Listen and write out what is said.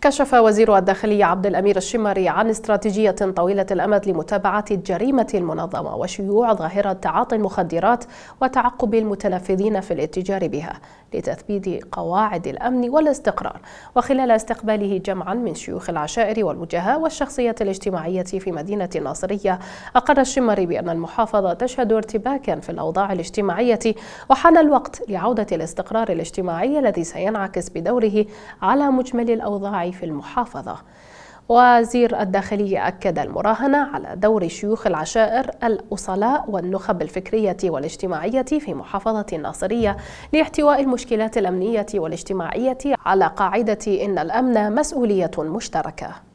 كشف وزير الداخلية عبد الأمير الشمري عن استراتيجية طويلة الأمد لمتابعة الجريمة المنظمة وشيوع ظاهرة تعاطي المخدرات وتعقب المتنفذين في الاتجار بها لتثبيت قواعد الأمن والاستقرار وخلال استقباله جمعا من شيوخ العشائر والوجهاء والشخصية الاجتماعية في مدينة الناصرية أقر الشمري بأن المحافظة تشهد ارتباكا في الأوضاع الاجتماعية وحان الوقت لعودة الاستقرار الاجتماعي الذي سينعكس بدوره على مجمل الأوضاع الاجتماعي في المحافظة وزير الداخلية أكد المراهنة على دور شيوخ العشائر الأصلاء والنخب الفكرية والاجتماعية في محافظة الناصرية لاحتواء المشكلات الأمنية والاجتماعية على قاعدة إن الأمن مسؤولية مشتركة